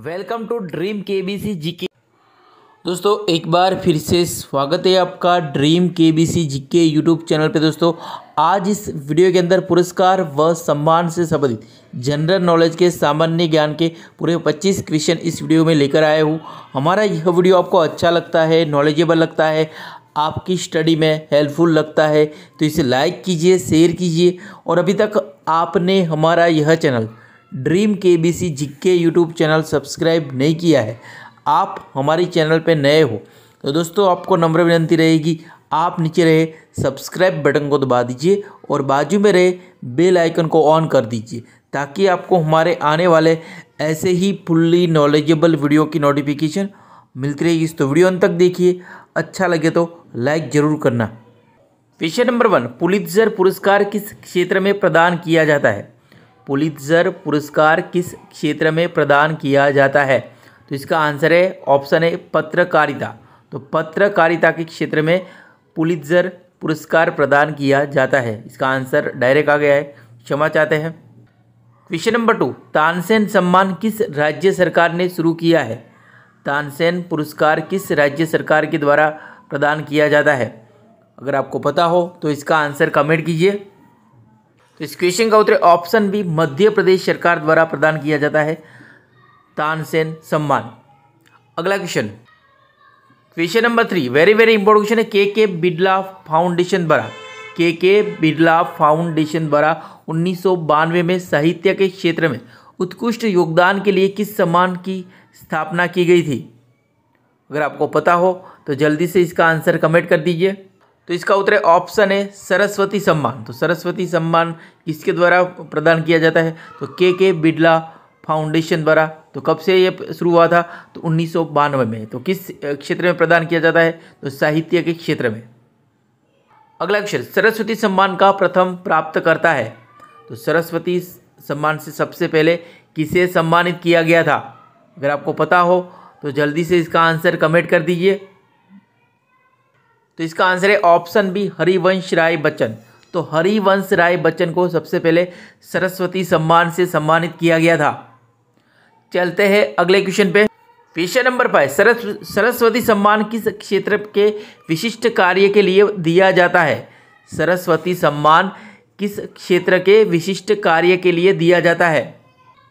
welcome to dream K B C G K दोस्तों एक बार फिर से स्वागत है आपका dream K B C G K YouTube channel पे दोस्तों आज इस वीडियो के अंदर पुरस्कार व सम्मान से संबंधित जनरल नॉलेज के सामान्य ज्ञान के पूरे 25 क्वेश्चन इस वीडियो में लेकर आया हूँ हमारा यह वीडियो आपको अच्छा लगता है नॉलेजेबल लगता है आपकी स्टडी में हेल्पफुल लगता है तो इसे लाइक कीजिए शेयर कीजिए और अभी तक आपने हमारा यह channel dream K B C G K YouTube channel subscribe नहीं किया है आप हमारे चैनल पर नए हो तो दोस्तों आपको नम्र विनंती रहेगी आप नीचे रहे सब्सक्राइब बटन को दबा दीजिए और बाजू में रहे बेल आइकन को ऑन कर दीजिए ताकि आपको हमारे आने वाले ऐसे ही फुल्ली नॉलेजेबल वीडियो की नोटिफिकेशन मिलती रहेगी इस तो वीडियो अंत तक देखिए अच्छा लगे तो लाइक ज़रूर करना क्वेश्चन नंबर वन पुलित्जर पुरस्कार किस क्षेत्र में प्रदान किया जाता है पुलित्जर पुरस्कार किस क्षेत्र में प्रदान किया जाता है तो इसका आंसर है ऑप्शन है पत्रकारिता तो पत्रकारिता के क्षेत्र में पुलित्जर पुरस्कार प्रदान किया जाता है इसका आंसर डायरेक्ट आ गया है क्षमा चाहते हैं क्वेश्चन नंबर टू तानसेन सम्मान किस राज्य सरकार ने शुरू किया है तानसेन पुरस्कार किस राज्य सरकार के द्वारा प्रदान किया जाता है अगर आपको पता हो तो इसका आंसर कमेंट कीजिए तो इस क्वेश्चन का उत्तर ऑप्शन बी मध्य प्रदेश सरकार द्वारा प्रदान किया जाता है तानसेन सम्मान अगला question question number three very very important question है के के बिरला फाउंडेशन द्वारा के के बिरला फाउंडेशन द्वारा उन्नीस में साहित्य के क्षेत्र में उत्कृष्ट योगदान के लिए किस सम्मान की स्थापना की गई थी अगर आपको पता हो तो जल्दी से इसका आंसर कमेंट कर दीजिए तो इसका उत्तर ऑप्शन है सरस्वती सम्मान तो सरस्वती सम्मान किसके द्वारा प्रदान किया जाता है तो के के बिड़ला फाउंडेशन द्वारा तो कब से ये शुरू हुआ था तो उन्नीस में तो किस क्षेत्र में प्रदान किया जाता है तो साहित्य के क्षेत्र में अगला क्षेत्र सरस्वती सम्मान का प्रथम प्राप्त करता है तो सरस्वती सम्मान से सबसे पहले किसे सम्मानित किया गया था अगर आपको पता हो तो जल्दी से इसका आंसर कमेंट कर दीजिए तो इसका आंसर है ऑप्शन बी हरिवंश राय बच्चन तो हरिवंश राय बच्चन को सबसे पहले सरस्वती सम्मान से सम्मानित किया गया था चलते हैं अगले क्वेश्चन पे क्वेश्चन नंबर फाइव सरस्वती सम्मान किस क्षेत्र के विशिष्ट कार्य के लिए दिया जाता है सरस्वती सम्मान किस क्षेत्र के विशिष्ट कार्य के लिए दिया जाता है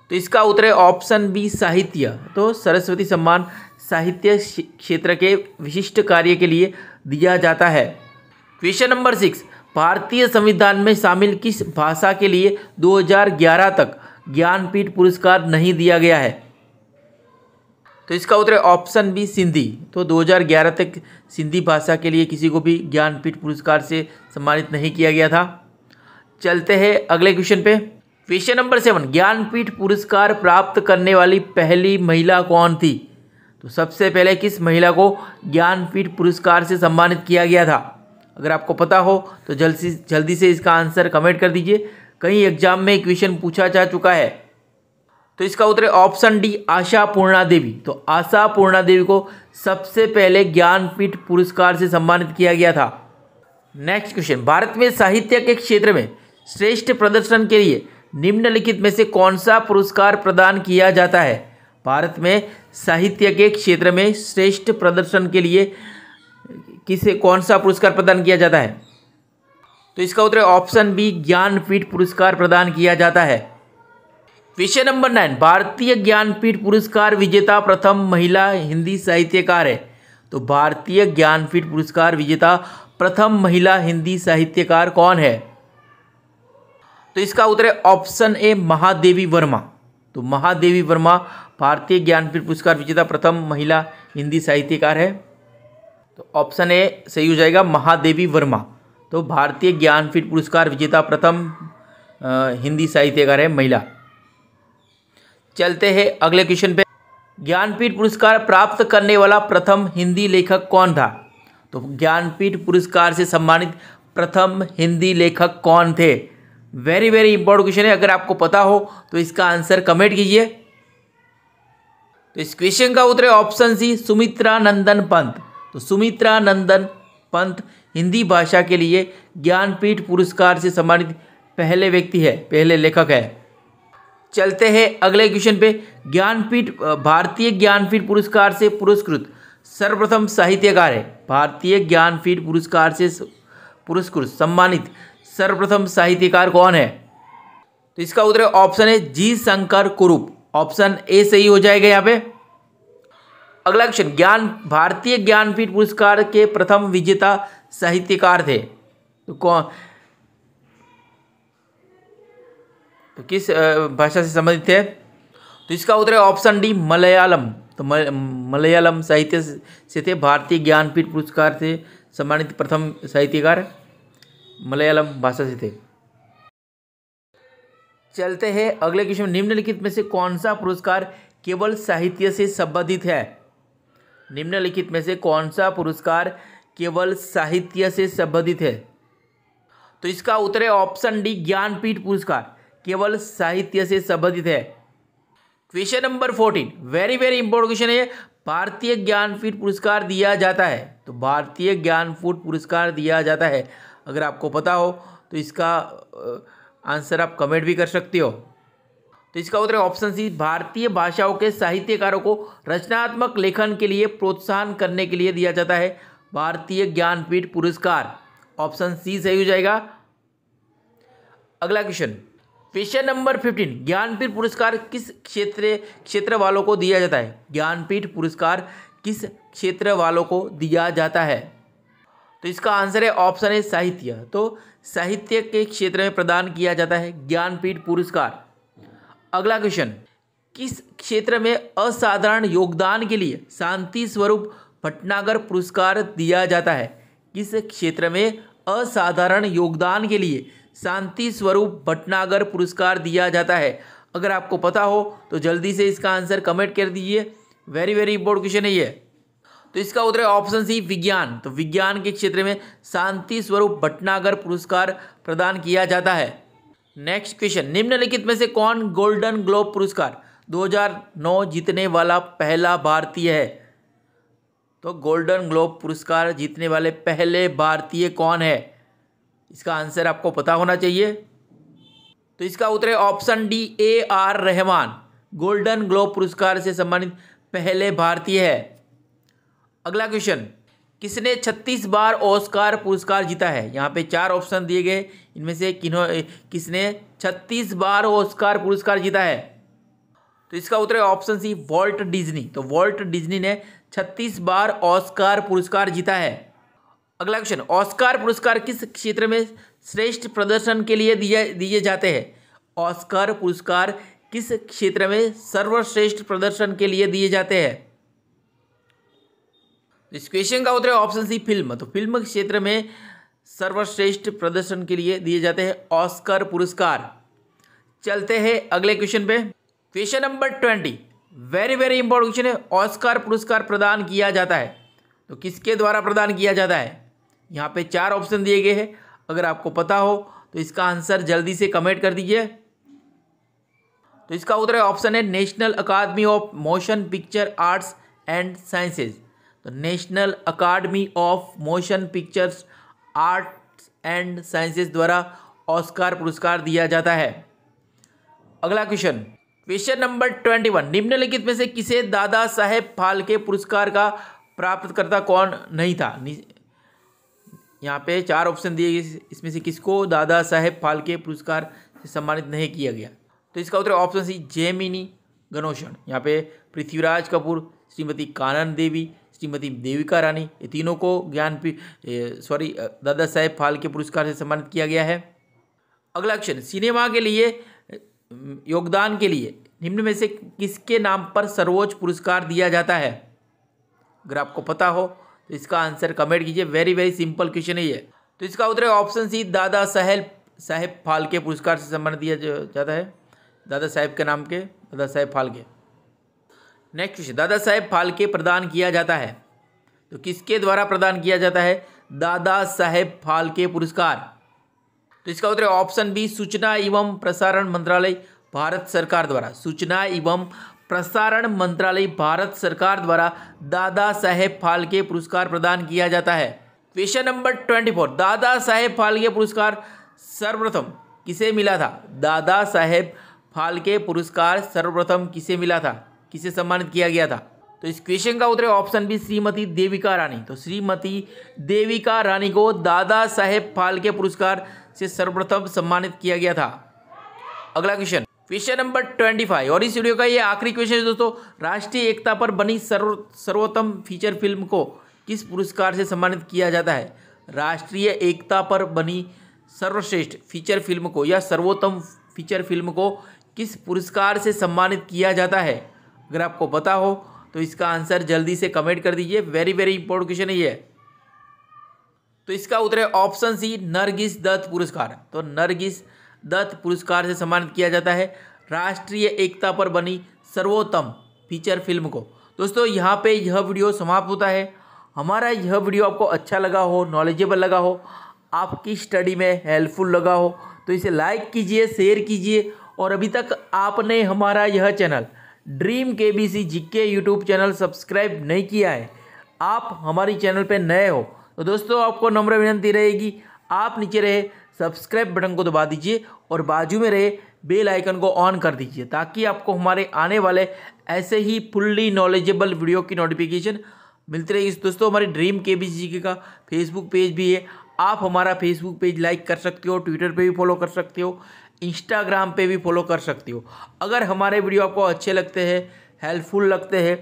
तो इसका उत्तर है ऑप्शन बी साहित्य तो सरस्वती सम्मान साहित्य क्षेत्र के विशिष्ट कार्य के लिए दिया जाता है क्वेश्चन नंबर सिक्स भारतीय संविधान में शामिल किस भाषा के लिए 2011 तक ज्ञानपीठ पुरस्कार नहीं दिया गया है तो इसका उत्तर है ऑप्शन बी सिंधी तो 2011 तक सिंधी भाषा के लिए किसी को भी ज्ञानपीठ पुरस्कार से सम्मानित नहीं किया गया था चलते हैं अगले क्वेश्चन पे क्वेश्चन नंबर सेवन ज्ञानपीठ पुरस्कार प्राप्त करने वाली पहली महिला कौन थी तो सबसे पहले किस महिला को ज्ञानपीठ पुरस्कार से सम्मानित किया गया था अगर आपको पता हो तो जल्दी जल्दी से इसका आंसर कमेंट कर दीजिए कई एग्जाम में क्वेश्चन पूछा जा चुका है तो इसका उत्तर है ऑप्शन डी आशा पूर्णा देवी तो आशा पूर्णा देवी को सबसे पहले ज्ञानपीठ पुरस्कार से सम्मानित किया गया था नेक्स्ट क्वेश्चन भारत में साहित्य के क्षेत्र में श्रेष्ठ प्रदर्शन के लिए निम्नलिखित में से कौन सा पुरस्कार प्रदान किया जाता है भारत में साहित्य के क्षेत्र में श्रेष्ठ प्रदर्शन के लिए किसे कौन सा पुरस्कार प्रदान किया जाता है तो इसका उत्तर ऑप्शन बी ज्ञानपीठ पुरस्कार प्रदान किया जाता है विषय नंबर नाइन भारतीय ज्ञानपीठ पुरस्कार विजेता प्रथम महिला हिंदी साहित्यकार है तो भारतीय ज्ञानपीठ पुरस्कार विजेता प्रथम महिला हिंदी साहित्यकार कौन है तो इसका उत्तर है ऑप्शन ए महादेवी वर्मा तो महादेवी वर्मा भारतीय ज्ञानपीठ पुरस्कार विजेता प्रथम महिला हिंदी साहित्यकार है तो ऑप्शन ए सही हो जाएगा महादेवी वर्मा तो भारतीय ज्ञानपीठ पुरस्कार विजेता प्रथम हिंदी साहित्यकार है महिला चलते हैं अगले क्वेश्चन पे ज्ञानपीठ पुरस्कार प्राप्त करने वाला प्रथम हिंदी लेखक कौन था तो ज्ञानपीठ पुरस्कार से सम्मानित प्रथम हिंदी लेखक कौन थे वेरी वेरी इंपॉर्टेंट क्वेश्चन है अगर आपको पता हो तो इसका आंसर कमेंट कीजिए तो इस क्वेश्चन का उत्तर है ऑप्शन सी सुमित्रा नंदन पंत तो सुमित्रा नंदन पंत हिंदी भाषा के लिए ज्ञानपीठ पुरस्कार से सम्मानित पहले व्यक्ति है पहले लेखक है चलते हैं अगले क्वेश्चन पे ज्ञानपीठ भारतीय ज्ञानपीठ पुरस्कार से पुरस्कृत सर्वप्रथम साहित्यकार है भारतीय ज्ञानपीठ पुरस्कार से पुरस्कृत सम्मानित सर्वप्रथम साहित्यकार कौन है तो इसका उत्तर ऑप्शन है जी शंकर कुरूप ऑप्शन ए सही हो जाएगा यहाँ पे अगला क्वेश्चन ज्ञान भारतीय ज्ञानपीठ पुरस्कार के प्रथम विजेता साहित्यकार थे तो कौन तो किस भाषा से संबंधित थे तो इसका उत्तर है ऑप्शन डी मलयालम तो मलयालम साहित्य से थे भारतीय ज्ञानपीठ पुरस्कार से सम्मानित प्रथम साहित्यकार मलयालम भाषा से थे चलते हैं अगले क्वेश्चन निम्नलिखित में से कौन सा पुरस्कार केवल साहित्य से संबंधित है निम्नलिखित में से कौन सा पुरस्कार केवल साहित्य से संबंधित है तो इसका उत्तर है ऑप्शन डी ज्ञानपीठ पुरस्कार केवल साहित्य से संबंधित है question number fourteen very very important question है भारतीय ज्ञानपीठ पुरस्कार दिया जाता है तो भारतीय ज्ञानपीठ पुरस्कार दिया जाता है अगर आपको पता हो तो इसका आंसर आप कमेंट भी कर सकते हो तो इसका उत्तर ऑप्शन सी भारतीय भाषाओं के साहित्यकारों को रचनात्मक लेखन के लिए प्रोत्साहन करने के लिए दिया जाता है भारतीय ज्ञानपीठ पुरस्कार ऑप्शन सी सही हो जाएगा अगला question question number fifteen Jnanpith पुरस्कार किस क्षेत्र क्षेत्र वालों को दिया जाता है ज्ञानपीठ पुरस्कार किस क्षेत्र वालों को दिया जाता है तो इसका आंसर है ऑप्शन है साहित्य तो साहित्य के क्षेत्र में प्रदान किया जाता है ज्ञानपीठ पुरस्कार अगला क्वेश्चन किस क्षेत्र में असाधारण योगदान के लिए शांति स्वरूप भटनागर पुरस्कार दिया जाता है किस क्षेत्र में असाधारण योगदान के लिए शांति स्वरूप भटनागर पुरस्कार दिया जाता है अगर आपको पता हो तो जल्दी से इसका आंसर कमेंट कर दीजिए वेरी वेरी इंपॉर्टेंट क्वेश्चन है ये तो इसका उत्तर है ऑप्शन सी विज्ञान तो विज्ञान के क्षेत्र में शांति स्वरूप भटनागर पुरस्कार प्रदान किया जाता है नेक्स्ट क्वेश्चन निम्नलिखित में से कौन गोल्डन ग्लोब पुरस्कार 2009 जीतने वाला पहला भारतीय है तो गोल्डन ग्लोब पुरस्कार जीतने वाले पहले भारतीय कौन है इसका आंसर आपको पता होना चाहिए तो इसका उत्तर है option D A R Rahman Golden Globe पुरस्कार से सम्मानित पहले भारतीय है अगला क्वेश्चन किसने 36 बार ओस्कार पुरस्कार जीता है यहाँ पे चार ऑप्शन दिए गए इनमें से किन्हों किसने 36 बार ओस्कार पुरस्कार जीता है तो इसका उत्तर है ऑप्शन सी वॉल्ट डिज्नी तो वॉल्ट डिज्नी ने 36 बार ऑस्कार पुरस्कार जीता है अगला क्वेश्चन ऑस्कार पुरस्कार किस क्षेत्र में श्रेष्ठ प्रदर्शन के लिए दिए दिए जाते हैं ऑस्कार पुरस्कार किस क्षेत्र में सर्वश्रेष्ठ प्रदर्शन के लिए दिए जाते हैं इस क्वेश्चन का उत्तर है ऑप्शन सी फिल्म तो फिल्म क्षेत्र में सर्वश्रेष्ठ प्रदर्शन के लिए दिए जाते हैं ऑस्कर पुरस्कार चलते हैं अगले क्वेश्चन पे question number twenty very very important question है ऑस्कार पुरस्कार प्रदान किया जाता है तो किसके द्वारा प्रदान किया जाता है यहाँ पे चार ऑप्शन दिए गए हैं अगर आपको पता हो तो इसका आंसर जल्दी से कमेंट कर दीजिए तो इसका उत्तर ऑप्शन है National Academy of Motion Picture Arts and Sciences तो National Academy of Motion Pictures Arts and Sciences द्वारा ऑस्कार पुरस्कार दिया जाता है अगला question question number twenty one निम्नलिखित में से किसे दादा साहेब फालके पुरस्कार का प्राप्तकर्ता कौन नहीं था यहाँ पे चार ऑप्शन दिए गए इसमें से किसको दादा साहेब फालके पुरस्कार से सम्मानित नहीं किया गया तो इसका उत्तर ऑप्शन सी जेमिनी गणोषण यहाँ पे पृथ्वीराज कपूर श्रीमती कानन देवी श्रीमती देविका रानी ये तीनों को ज्ञानपीठ सॉरी दादा साहेब फाल्के पुरस्कार से सम्मानित किया गया है अगला क्वेश्चन सिनेमा के लिए योगदान के लिए निम्न में से किसके नाम पर सर्वोच्च पुरस्कार दिया जाता है अगर आपको पता हो तो इसका आंसर कमेंट कीजिए वेरी वेरी सिंपल क्वेश्चन है ये तो इसका उत्तर है ऑप्शन सी दादा साहेब साहेब फाल्के पुरस्कार से सम्मानित दिया जाता है दादा साहेब के नाम के दादा साहेब फाल्के नेक्स्ट क्वेश्चन दादा साहेब फाल्के प्रदान किया जाता है तो किसके द्वारा प्रदान किया जाता है दादा साहेब फाल्के पुरस्कार तो इसका उत्तर ऑप्शन बी सूचना एवं प्रसारण मंत्रालय भारत सरकार द्वारा सूचना एवं प्रसारण मंत्रालय भारत सरकार द्वारा दादा साहेब फाल्के पुरस्कार प्रदान किया जाता है क्वेश्चन नंबर ट्वेंटी फोर दादा साहेब फाल्के पुरस्कार सर्वप्रथम किसे मिला था दादा साहेब फाल्के पुरस्कार सर्वप्रथम किसे मिला था किसे सम्मानित किया गया था तो इस क्वेश्चन का उत्तर ऑप्शन बी श्रीमती देविका रानी तो श्रीमती देविका रानी को दादा साहेब फाल्के पुरस्कार से सर्वप्रथम सम्मानित किया गया था अगला question question number twenty five और इस वीडियो का ये आखिरी क्वेश्चन है दोस्तों राष्ट्रीय एकता पर बनी सर्व सर्वोत्तम फीचर फिल्म को किस पुरस्कार से सम्मानित किया जाता है राष्ट्रीय एकता पर बनी सर्वश्रेष्ठ फीचर फिल्म को या सर्वोत्तम फीचर फिल्म को किस पुरस्कार से सम्मानित किया जाता है अगर आपको पता हो तो इसका आंसर जल्दी से कमेंट कर दीजिए वेरी वेरी इंपॉर्टेंट क्वेश्चन है ये तो इसका उत्तर है ऑप्शन सी नरगिस दत्त पुरस्कार तो नरगिस दत्त पुरस्कार से सम्मानित किया जाता है राष्ट्रीय एकता पर बनी सर्वोत्तम फीचर फिल्म को दोस्तों यहाँ पे यह वीडियो समाप्त होता है हमारा यह वीडियो आपको अच्छा लगा हो नॉलेजेबल लगा हो आपकी स्टडी में हेल्पफुल लगा हो तो इसे लाइक कीजिए शेयर कीजिए और अभी तक आपने हमारा यह channel dream K B C G K YouTube channel subscribe नहीं किया है आप हमारी चैनल पर नए हो तो दोस्तों आपको नम्र विनंती रहेगी आप नीचे रहे सब्सक्राइब बटन को दबा दीजिए और बाजू में रहे बेल आइकन को ऑन कर दीजिए ताकि आपको हमारे आने वाले ऐसे ही फुल्ली नॉलेजेबल वीडियो की नोटिफिकेशन मिलती रहेगी दोस्तों हमारी ड्रीम के बी जी का फेसबुक पेज भी है आप हमारा फेसबुक पेज लाइक कर सकते हो ट्विटर पे भी फॉलो कर सकते हो इंस्टाग्राम पे भी फॉलो कर सकते हो अगर हमारे वीडियो आपको अच्छे लगते हैं हेल्पफुल लगते हैं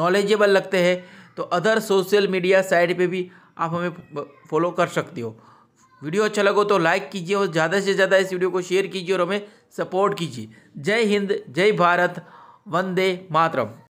नॉलेजेबल लगते हैं तो अदर सोशल मीडिया साइट पे भी आप हमें फॉलो कर सकते हो वीडियो अच्छा लगो तो लाइक कीजिए और ज़्यादा से ज़्यादा इस वीडियो को शेयर कीजिए और हमें सपोर्ट कीजिए जय हिंद जय भारत वंदे मातरम